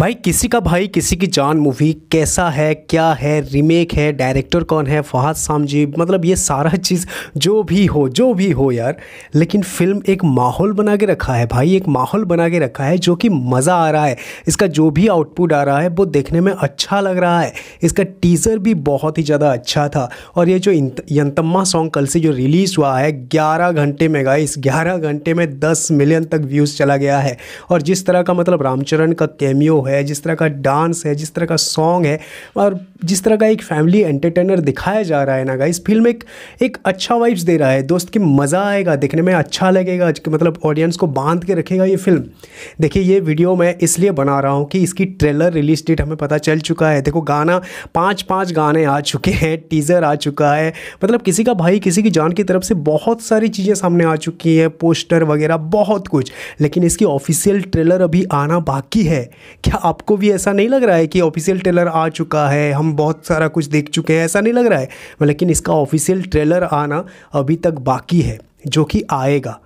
भाई किसी का भाई किसी की जान मूवी कैसा है क्या है रीमेक है डायरेक्टर कौन है फहाद सामजी मतलब ये सारा चीज़ जो भी हो जो भी हो यार लेकिन फिल्म एक माहौल बना के रखा है भाई एक माहौल बना के रखा है जो कि मज़ा आ रहा है इसका जो भी आउटपुट आ रहा है वो देखने में अच्छा लग रहा है इसका टीज़र भी बहुत ही ज़्यादा अच्छा था और ये जो यंतम्मा सॉन्ग कल से जो रिलीज़ हुआ है ग्यारह घंटे में इस ग्यारह घंटे में दस मिलियन तक व्यूज़ चला गया है और जिस तरह का मतलब रामचरण का कैमियो है जिस तरह का डांस है जिस तरह का सॉन्ग है और जिस तरह का एक फैमिली एंटरटेनर दिखाया जा रहा है ना गाइस फिल्म एक एक अच्छा वाइब्स दे रहा है दोस्त की मज़ा आएगा देखने में अच्छा लगेगा मतलब ऑडियंस को बांध के रखेगा ये फिल्म देखिए ये वीडियो मैं इसलिए बना रहा हूँ कि इसकी ट्रेलर रिलीज डेट हमें पता चल चुका है देखो गाना पाँच पाँच गाने आ चुके हैं टीज़र आ चुका है मतलब किसी का भाई किसी की जान की तरफ से बहुत सारी चीज़ें सामने आ चुकी हैं पोस्टर वगैरह बहुत कुछ लेकिन इसकी ऑफिशियल ट्रेलर अभी आना बाकी है क्या आपको भी ऐसा नहीं लग रहा है कि ऑफिशियल ट्रेलर आ चुका है हम बहुत सारा कुछ देख चुके हैं ऐसा नहीं लग रहा है लेकिन इसका ऑफिशियल ट्रेलर आना अभी तक बाकी है जो कि आएगा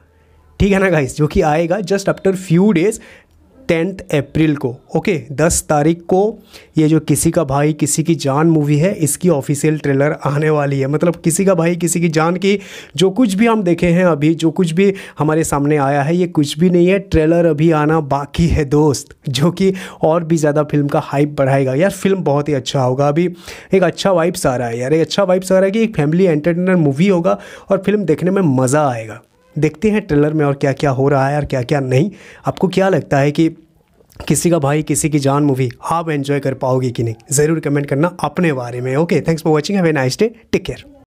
ठीक है ना गाइस जो कि आएगा just after few days tenth April को ओके दस तारीख को ये जो किसी का भाई किसी की जान मूवी है इसकी ऑफिशियल ट्रेलर आने वाली है मतलब किसी का भाई किसी की जान की जो कुछ भी हम देखे हैं अभी जो कुछ भी हमारे सामने आया है ये कुछ भी नहीं है ट्रेलर अभी आना बाकी है दोस्त जो कि और भी ज़्यादा फिल्म का हाइप बढ़ाएगा यार फिल्म बहुत ही अच्छा होगा अभी एक अच्छा वाइब्स आ रहा है यार एक अच्छा वाइब्स आ रहा है कि एक फैमिली एंटरटेनर मूवी होगा और फिल्म देखने में मज़ा आएगा देखते हैं ट्रेलर में और क्या क्या हो रहा है और क्या क्या नहीं आपको क्या लगता है कि किसी का भाई किसी की जान मूवी आप एंजॉय कर पाओगे कि नहीं ज़रूर कमेंट करना अपने बारे में okay thanks for watching have a nice day take care